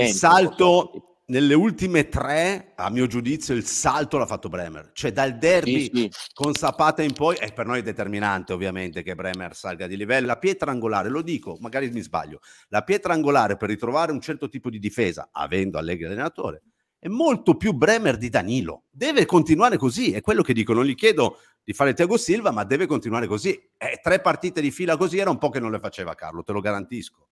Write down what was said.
il salto nelle ultime tre, a mio giudizio, il salto l'ha fatto Bremer. Cioè dal derby sì, sì. con Zapata in poi, è per noi determinante ovviamente che Bremer salga di livello. La pietra angolare, lo dico, magari mi sbaglio, la pietra angolare per ritrovare un certo tipo di difesa, avendo Allegri allenatore, è molto più Bremer di Danilo. Deve continuare così, è quello che dico. Non gli chiedo di fare Tiago Silva, ma deve continuare così. Eh, tre partite di fila così era un po' che non le faceva Carlo, te lo garantisco.